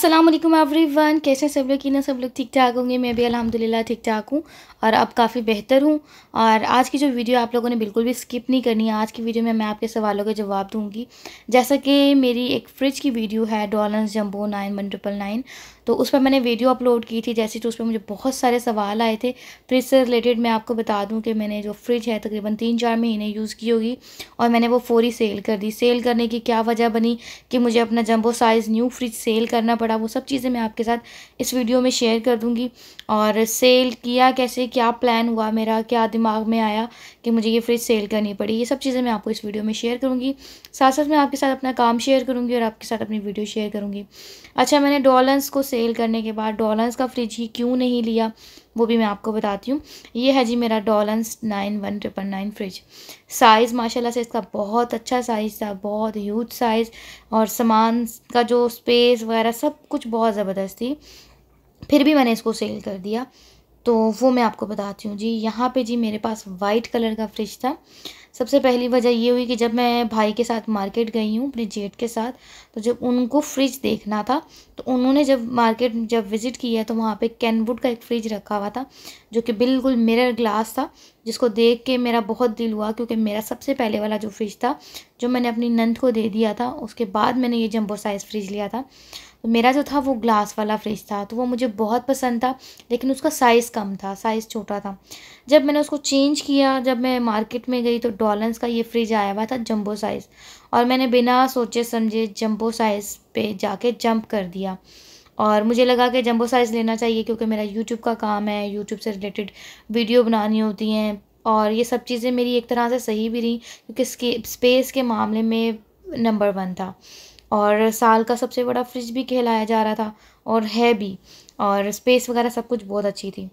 अस्सलाम वालेकुम एवरीवन कैसे सब लोग की ना सब लोग ठीक ठाक होंगे मैं भी अल्हम्दुलिल्लाह ठीक ठाक हूँ और अब काफ़ी बेहतर हूँ और आज की जो वीडियो आप लोगों ने बिल्कुल भी स्किप नहीं करनी है आज की वीडियो में मैं आपके सवालों के जवाब दूँगी जैसा कि मेरी एक फ्रिज की वीडियो है Dawlance jumbo nine one triple nine तो उस पर मैंने वीडियो अपलोड की थी जैसे कि उस पर मुझे बहुत सारे सवाल आए थे फ्रिज से रिलेटेड मैं आपको बता दूँ कि मैंने जो फ्रिज है तकरीबन तीन चार महीने यूज़ की होगी और मैंने वो फोरी सेल कर दी सेल करने की क्या वजह बनी कि मुझे अपना jumbo size new fridge sell करना पड़ा वो सब चीज़ें मैं आपके साथ इस वीडियो में शेयर कर दूँगी और सेल किया कैसे क्या प्लान हुआ मेरा क्या दिमाग में आया कि मुझे ये फ्रिज सेल करनी पड़ी ये सब चीज़ें मैं आपको इस वीडियो में शेयर करूँगी साथ साथ मैं आपके साथ अपना काम शेयर करूँगी और आपके साथ अपनी वीडियो शेयर करूँगी अच्छा मैंने डॉलन्स को सेल सेल करने के बाद डॉलन्स का फ्रिज ही क्यों नहीं लिया वो भी मैं आपको बताती हूँ ये है जी मेरा Dawlance nine one triple nine fridge size माशाल्लाह से इसका बहुत अच्छा साइज़ था बहुत ह्यूज साइज़ और सामान का जो स्पेस वगैरह सब कुछ बहुत ज़बरदस्त थी फिर भी मैंने इसको सेल कर दिया तो वो मैं आपको बताती हूँ जी यहाँ पे जी मेरे पास वाइट कलर का फ्रिज था सबसे पहली वजह ये हुई कि जब मैं भाई के साथ मार्केट गई हूँ अपने जेठ के साथ तो जब उनको फ्रिज देखना था तो उन्होंने जब मार्केट जब विज़िट किया तो वहाँ पे कैनवुड का एक फ्रिज रखा हुआ था जो कि बिल्कुल मिरर ग्लास था जिसको देख के मेरा बहुत दिल हुआ क्योंकि मेरा सबसे पहले वाला जो फ्रिज था जो मैंने अपनी नंद को दे दिया था उसके बाद मैंने ये जम्बो साइज़ फ्रिज लिया था तो मेरा जो था वो ग्लास वाला फ्रिज था तो वो मुझे बहुत पसंद था लेकिन उसका साइज़ कम था साइज़ छोटा था जब मैंने उसको चेंज किया जब मैं मार्केट में गई तो डॉलन्स का ये फ्रिज आया हुआ था जंबो साइज़ और मैंने बिना सोचे समझे जंबो साइज़ पे जाके जंप कर दिया और मुझे लगा कि जंबो साइज़ लेना चाहिए क्योंकि मेरा यूट्यूब का काम है यूट्यूब से रिलेटेड वीडियो बनानी होती हैं और ये सब चीज़ें मेरी एक तरह से सही भी रहीं क्योंकि स्पेस के मामले में नंबर वन था और साल का सबसे बड़ा फ्रिज भी कहलाया जा रहा था और है भी और स्पेस वगैरह सब कुछ बहुत अच्छी थी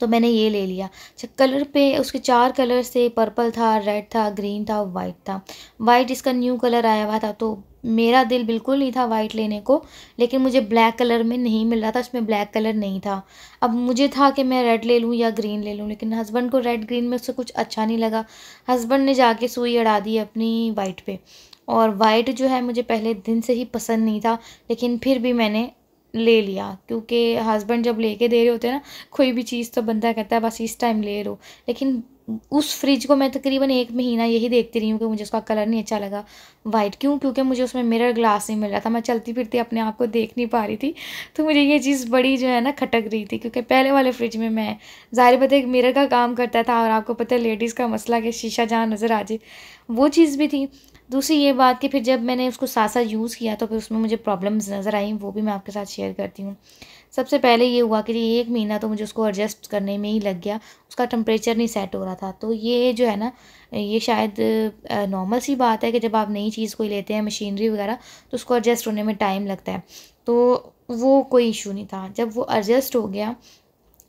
तो मैंने ये ले लिया अच्छा कलर पे उसके चार कलर्स थे पर्पल था रेड था ग्रीन था वाइट था वाइट इसका न्यू कलर आया हुआ था तो मेरा दिल बिल्कुल नहीं था वाइट लेने को लेकिन मुझे ब्लैक कलर में नहीं मिल रहा था उसमें ब्लैक कलर नहीं था अब मुझे था कि मैं रेड ले लूँ या ग्रीन ले लूँ लेकिन हस्बैंड को रेड ग्रीन में उससे कुछ अच्छा नहीं लगा हस्बैंड ने जाके सुई अड़ा दी अपनी वाइट पे और वाइट जो है मुझे पहले दिन से ही पसंद नहीं था लेकिन फिर भी मैंने ले लिया क्योंकि हस्बैंड जब लेके दे रहे होते हैं ना कोई भी चीज़ तो बंदा कहता है बस इस टाइम ले रो लेकिन उस फ्रिज को मैं तकरीबन एक महीना यही देखती रही हूँ कि मुझे उसका कलर नहीं अच्छा लगा वाइट क्यों क्योंकि मुझे उसमें मिरर ग्लास नहीं मिल रहा था मैं चलती फिरती अपने आप को देख नहीं पा रही थी तो मुझे ये चीज़ बड़ी जो है ना खटक रही थी क्योंकि पहले वाले फ्रिज में मैं ज़ाहिर पता एक मिरर का काम करता था और आपको पता है लेडीज़ का मसला कि शीशा जहाँ नज़र आ जाए वो चीज़ भी थी दूसरी ये बात कि फिर जब मैंने उसको साथ साथ यूज़ किया तो फिर उसमें मुझे प्रॉब्लम्स नज़र आई वो भी मैं आपके साथ शेयर करती हूँ सबसे पहले ये हुआ कि एक महीना तो मुझे उसको एडजस्ट करने में ही लग गया उसका टम्परेचर नहीं सेट हो रहा था तो ये जो है ना ये शायद नॉर्मल सी बात है कि जब आप नई चीज़ कोई लेते हैं मशीनरी वगैरह तो उसको एडजस्ट होने में टाइम लगता है तो वो कोई इशू नहीं था जब वो एडजस्ट हो गया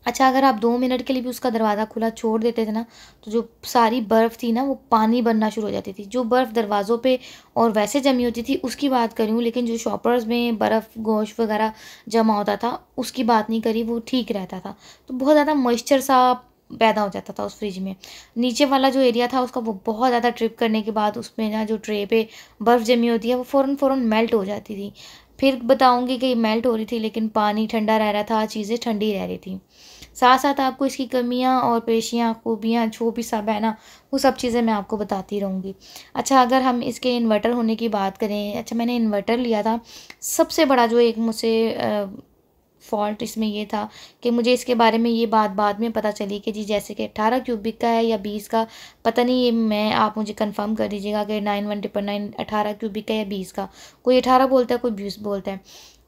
अच्छा अगर आप दो मिनट के लिए भी उसका दरवाज़ा खुला छोड़ देते थे ना तो जो सारी बर्फ़ थी ना वो पानी बनना शुरू हो जाती थी जो बर्फ़ दरवाज़ों पे और वैसे जमी होती थी उसकी बात करी हूँ लेकिन जो शॉपर्स में बर्फ़ गोश वगैरह जमा होता था उसकी बात नहीं करी वो ठीक रहता था तो बहुत ज़्यादा मॉइस्चर सा पैदा हो जाता था उस फ्रिज में नीचे वाला जो एरिया था उसका वो बहुत ज़्यादा ट्रिप करने के बाद उसमें ना जो ट्रे पे बर्फ़ जमी होती है वो फ़ौरन फ़ौरन मेल्ट हो जाती थी फिर बताऊंगी कि मेल्ट हो रही थी लेकिन पानी ठंडा रह रहा था चीज़ें ठंडी रह रही थी साथ साथ आपको इसकी कमियां और पेशियां खूबियाँ जो भी सब है ना वो सब चीज़ें मैं आपको बताती रहूँगी अच्छा अगर हम इसके इन्वर्टर होने की बात करें अच्छा मैंने इन्वर्टर लिया था सबसे बड़ा जो एक मुझसे फॉल्ट इसमें ये था कि मुझे इसके बारे में ये बात बाद में पता चली कि जी जैसे कि अट्ठारह क्यूबिक का है या बीस का पता नहीं ये मैं आप मुझे कंफर्म कर दीजिएगा कि नाइन वन ट्रिपल नाइन अठारह क्यूबिक का या बीस का कोई अठारह बोलता है कोई बीस बोलता है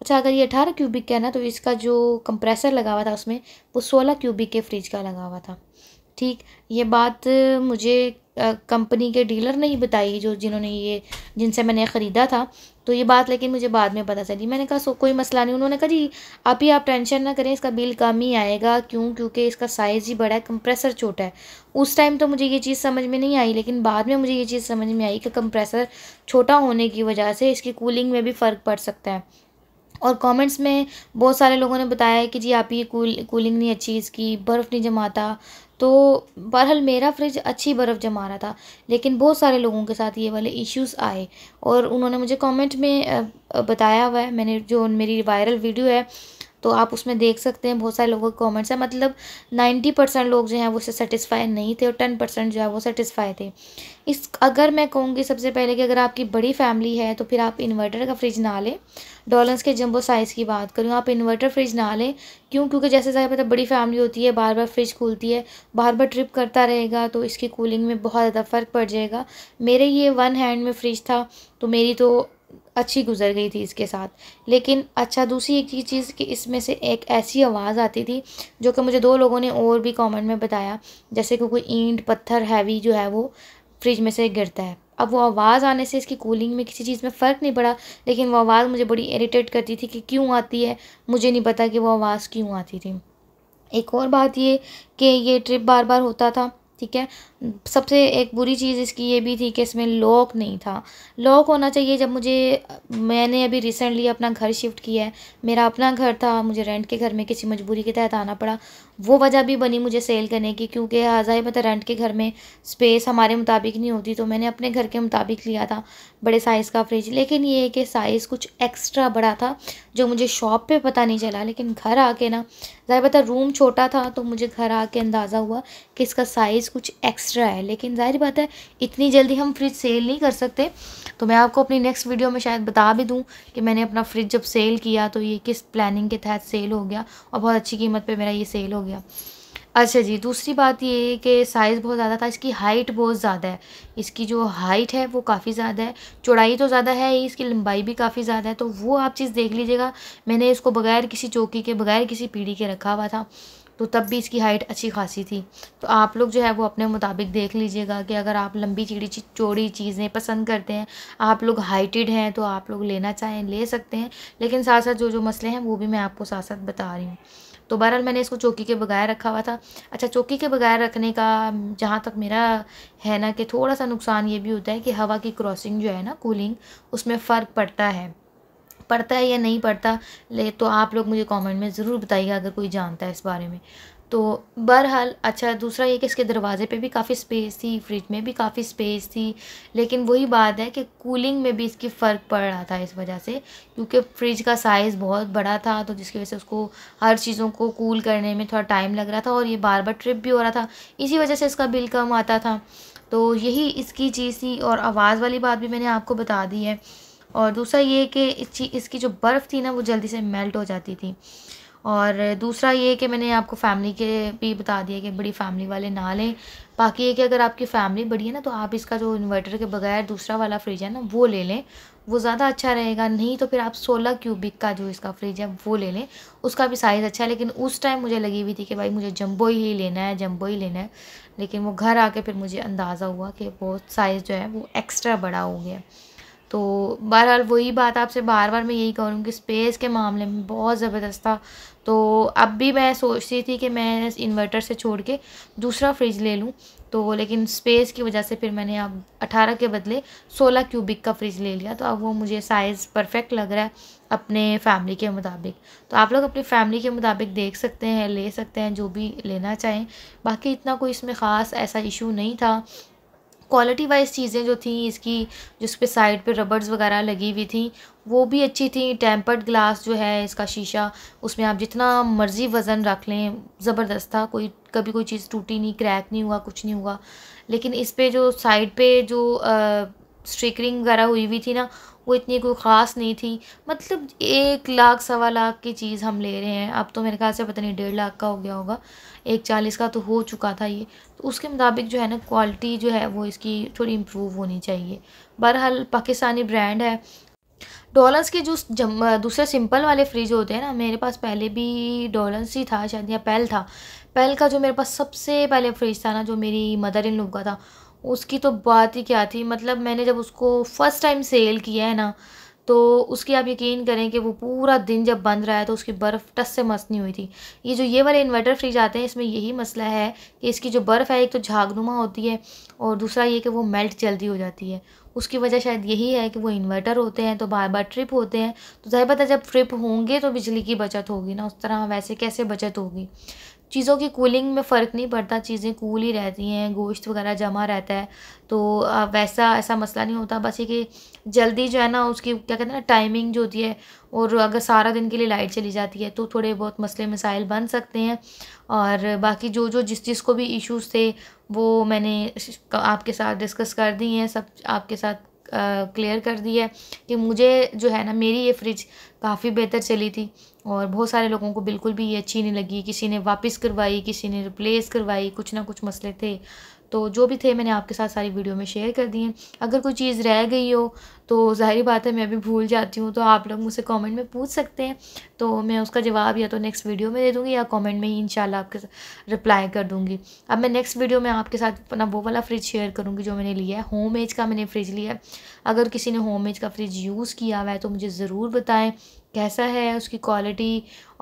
अच्छा अगर ये अठारह क्यूबिक का है ना तो इसका जो कंप्रेसर लगा हुआ था उसमें वो सोलह क्यूबिक के फ्रिज का लगा हुआ था ठीक ये बात मुझे कंपनी के डीलर ने ही बताई जो जिन्होंने ये जिनसे मैंने ख़रीदा था तो ये बात लेकिन मुझे बाद में पता चली मैंने कहा सो कोई मसला नहीं उन्होंने कहा जी अभी आप टेंशन ना करें इसका बिल कम ही आएगा क्यों क्योंकि इसका साइज़ ही बड़ा है कंप्रेसर छोटा है उस टाइम तो मुझे ये चीज़ समझ में नहीं आई लेकिन बाद में मुझे ये चीज़ समझ में आई कि कंप्रेसर छोटा होने की वजह से इसकी कूलिंग में भी फ़र्क पड़ सकता है और कमेंट्स में बहुत सारे लोगों ने बताया कि जी आप ये कूल कूलिंग नहीं अच्छी इसकी बर्फ़ नहीं जमाता तो बहरहाल मेरा फ्रिज अच्छी बर्फ़ जमा रहा था लेकिन बहुत सारे लोगों के साथ ये वाले इश्यूज़ आए और उन्होंने मुझे कमेंट में बताया हुआ है मैंने जो मेरी वायरल वीडियो है तो आप उसमें देख सकते हैं बहुत सारे लोगों के कमेंट्स हैं मतलब नाइन्टी परसेंट लोग जो हैं वो इससे सेटिस्फाई नहीं थे और टेन परसेंट जो है वो सेटिस्फाई थे इस अगर मैं कहूँगी सबसे पहले कि अगर आपकी बड़ी फैमिली है तो फिर आप इन्वर्टर का फ्रिज ना लें डॉलर्स के जंबो साइज़ की बात करूँ आप इन्वर्टर फ्रिज ना लें क्यों क्योंकि जैसे जैसे पता मतलब बड़ी फैमिली होती है बार बार फ्रिज खुलती है बार बार ट्रिप करता रहेगा तो इसकी कूलिंग में बहुत ज़्यादा फ़र्क पड़ जाएगा मेरे ये वन हैंड में फ्रिज था तो मेरी तो अच्छी गुजर गई थी इसके साथ लेकिन अच्छा दूसरी एक चीज़ कि इसमें से एक ऐसी आवाज़ आती थी जो कि मुझे दो लोगों ने और भी कमेंट में बताया जैसे कि कोई ईंट पत्थर हैवी जो है वो फ्रिज में से गिरता है अब वो आवाज़ आने से इसकी कूलिंग में किसी चीज़ में फ़र्क नहीं पड़ा लेकिन वो आवाज़ मुझे बड़ी इरीटेट करती थी कि क्यों आती है मुझे नहीं पता कि वो आवाज़ क्यों आती थी एक और बात ये कि ये ट्रिप बार बार होता था ठीक है सबसे एक बुरी चीज़ इसकी ये भी थी कि इसमें लॉक नहीं था लॉक होना चाहिए जब मुझे मैंने अभी रिसेंटली अपना घर शिफ्ट किया है मेरा अपना घर था मुझे रेंट के घर में किसी मजबूरी के तहत आना पड़ा वो वजह भी बनी मुझे सेल करने की क्योंकि आज़ाए मतलब रेंट के घर में स्पेस हमारे मुताबिक नहीं होती तो मैंने अपने घर के मुताबिक लिया था बड़े साइज़ का फ्रिज लेकिन ये कि साइज़ कुछ एक्स्ट्रा बड़ा था जो मुझे शॉप पर पता नहीं चला लेकिन घर आके ना ज़ाहिर बात है रूम छोटा था तो मुझे घर आके अंदाज़ा हुआ कि इसका साइज़ कुछ एक्स्ट्रा है लेकिन ज़ाहिर बात है इतनी जल्दी हम फ्रिज सेल नहीं कर सकते तो मैं आपको अपनी नेक्स्ट वीडियो में शायद बता भी दूँ कि मैंने अपना फ्रिज जब सेल किया तो ये किस प्लानिंग के तहत सेल हो गया और बहुत अच्छी कीमत पर मेरा ये सेल हो गया अच्छा जी दूसरी बात ये है कि साइज़ बहुत ज़्यादा था इसकी हाइट बहुत ज़्यादा है इसकी जो हाइट है वो काफ़ी ज़्यादा है चौड़ाई तो ज़्यादा है ही इसकी लंबाई भी काफ़ी ज़्यादा है तो वो आप चीज़ देख लीजिएगा मैंने इसको बगैर किसी चौकी के बगैर किसी पीढ़ी के रखा हुआ था तो तब भी इसकी हाइट अच्छी खासी थी तो आप लोग जो है वो अपने मुताबिक देख लीजिएगा कि अगर आप लंबी चीड़ी चौड़ी चीज़ें पसंद करते हैं आप लोग हाइटेड हैं तो आप लोग लेना चाहें ले सकते हैं लेकिन साथ साथ जो जो मसले हैं वो भी मैं आपको साथ साथ बता रही हूँ तो बहरहाल मैंने इसको चौकी के बगैर रखा हुआ था अच्छा चौकी के बगैर रखने का जहाँ तक मेरा है ना कि थोड़ा सा नुकसान ये भी होता है कि हवा की क्रॉसिंग जो है ना कूलिंग उसमें फ़र्क पड़ता है पड़ता है या नहीं पड़ता ले तो आप लोग मुझे कमेंट में ज़रूर बताइएगा अगर कोई जानता है इस बारे में तो बहरहाल अच्छा दूसरा ये कि इसके दरवाज़े पे भी काफ़ी स्पेस थी फ्रिज में भी काफ़ी स्पेस थी लेकिन वही बात है कि कूलिंग में भी इसकी फ़र्क पड़ रहा था इस वजह से क्योंकि फ्रिज का साइज़ बहुत बड़ा था तो जिसकी वजह से उसको हर चीज़ों को कूल करने में थोड़ा टाइम लग रहा था और ये बार बार ट्रिप भी हो रहा था इसी वजह से इसका बिल कम आता था तो यही इसकी चीज़ थी और आवाज़ वाली बात भी मैंने आपको बता दी है और दूसरा ये कि इस इसकी जो बर्फ़ थी ना वो जल्दी से मेल्ट हो जाती थी और दूसरा ये कि मैंने आपको फैमिली के भी बता दिया कि बड़ी फैमिली वाले ना लें बाकी ये कि अगर आपकी फैमिली बड़ी है ना तो आप इसका जो इन्वर्टर के बगैर दूसरा वाला फ्रिज है ना वो ले लें वो ज़्यादा अच्छा रहेगा नहीं तो फिर आप सोलह क्यूबिक का जो इसका फ्रिज है वो ले लें उसका भी साइज़ अच्छा है लेकिन उस टाइम मुझे लगी हुई थी कि भाई मुझे जम्बो ही लेना है जम्बो ही लेना है लेकिन वो घर आके फिर मुझे अंदाज़ा हुआ कि वो साइज़ जो है वो एक्स्ट्रा बड़ा हो गया तो बहरहाल वही बात आपसे बार बार मैं यही कि स्पेस के मामले में बहुत ज़बरदस्त था तो अब भी मैं सोच रही थी कि मैं इन्वर्टर से छोड़ के दूसरा फ्रिज ले लूँ तो लेकिन स्पेस की वजह से फिर मैंने अब 18 के बदले 16 क्यूबिक का फ्रिज ले लिया तो अब वो मुझे साइज़ परफेक्ट लग रहा है अपने फैमिली के मुताबिक तो आप लोग अपनी फैमिली के मुताबिक देख सकते हैं ले सकते हैं जो भी लेना चाहें बाकी इतना कोई इसमें ख़ास ऐसा इशू नहीं था क्वालिटी वाइज चीज़ें जो थी इसकी जिस पे साइड पे रबर्स वगैरह लगी हुई थी वो भी अच्छी थी टेम्पर्ड ग्लास जो है इसका शीशा उसमें आप जितना मर्ज़ी वज़न रख लें ज़बरदस्त था कोई कभी कोई चीज़ टूटी नहीं क्रैक नहीं हुआ कुछ नहीं हुआ लेकिन इस पर जो साइड पे जो आ, स्ट्रिकरिंग वगैरह हुई हुई थी ना वो इतनी कोई ख़ास नहीं थी मतलब एक लाख सवा लाख की चीज़ हम ले रहे हैं अब तो मेरे ख्याल से पता नहीं डेढ़ लाख का हो गया होगा एक चालीस का तो हो चुका था ये तो उसके मुताबिक जो है ना क्वालिटी जो है वो इसकी थोड़ी इम्प्रूव होनी चाहिए बहरहाल पाकिस्तानी ब्रांड है डॉलर्स के जो दूसरे सिंपल वाले फ्रिज होते हैं ना मेरे पास पहले भी डोलन्स ही था शायद या पहल था पहल का जो मेरे पास सबसे पहले फ्रिज था ना जो मेरी मदर इन लोग का था उसकी तो बात ही क्या थी मतलब मैंने जब उसको फ़र्स्ट टाइम सेल किया है ना तो उसकी आप यकीन करें कि वो पूरा दिन जब बंद रहा है तो उसकी बर्फ़ टस से मस्त नहीं हुई थी ये जो ये वाले इन्वर्टर फ्रिज आते हैं इसमें यही मसला है कि इसकी जो बर्फ़ है एक तो झागनुमा होती है और दूसरा ये कि वो मेल्ट जल्दी हो जाती है उसकी वजह शायद यही है कि वो इन्वर्टर होते हैं तो बार बार ट्रिप होते हैं तो जाहिर पता जब ट्रिप होंगे तो बिजली की बचत होगी ना उस तरह वैसे कैसे बचत होगी चीज़ों की कूलिंग में फ़र्क नहीं पड़ता चीज़ें कूल ही रहती हैं गोश्त वगैरह जमा रहता है तो वैसा ऐसा मसला नहीं होता बस ये कि जल्दी जो है ना उसकी क्या कहते हैं ना टाइमिंग जो होती है और अगर सारा दिन के लिए लाइट चली जाती है तो थोड़े बहुत मसले मसाइल बन सकते हैं और बाकी जो जो जिस जिस को भी इशूज़ थे वो मैंने आपके साथ डिस्कस कर दी हैं सब आपके साथ क्लियर कर दी है कि मुझे जो है ना मेरी ये फ्रिज काफ़ी बेहतर चली थी और बहुत सारे लोगों को बिल्कुल भी ये अच्छी नहीं लगी किसी ने वापस करवाई किसी ने रिप्लेस करवाई कुछ ना कुछ मसले थे तो जो भी थे मैंने आपके साथ सारी वीडियो में शेयर कर दिए अगर कोई चीज़ रह गई हो तो ज़ाहिर बात है मैं भी भूल जाती हूँ तो आप लोग मुझसे कमेंट में पूछ सकते हैं तो मैं उसका जवाब या तो नेक्स्ट वीडियो में दे दूँगी या कमेंट में ही इंशाल्लाह आपके रिप्लाई कर दूँगी अब मैं नेक्स्ट वीडियो में आपके साथ अपना वो वाला फ्रिज शेयर करूँगी जो मैंने लिया है होम एज का मैंने फ्रिज लिया है अगर किसी ने होम एज का फ्रिज यूज़ किया हुआ है तो मुझे ज़रूर बताएँ कैसा है उसकी क्वालिटी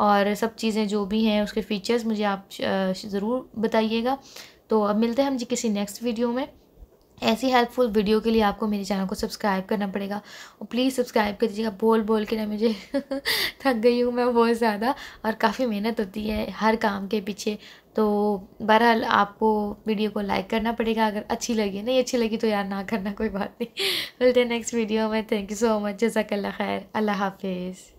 और सब चीज़ें जो भी हैं उसके फीचर्स मुझे आप ज़रूर बताइएगा तो अब मिलते हैं हम जी किसी नेक्स्ट वीडियो में ऐसी हेल्पफुल वीडियो के लिए आपको मेरे चैनल को सब्सक्राइब करना पड़ेगा और प्लीज़ सब्सक्राइब कर दीजिएगा बोल बोल के ना मुझे थक गई हूँ मैं बहुत ज़्यादा और काफ़ी मेहनत होती है हर काम के पीछे तो बहरहाल आपको वीडियो को लाइक करना पड़ेगा अगर अच्छी लगी नहीं अच्छी लगी तो यार ना करना कोई बात नहीं मिलते हैं नेक्स्ट वीडियो में थैंक यू सो मच जजाकल्ला खैर अल्लाह हाफिज़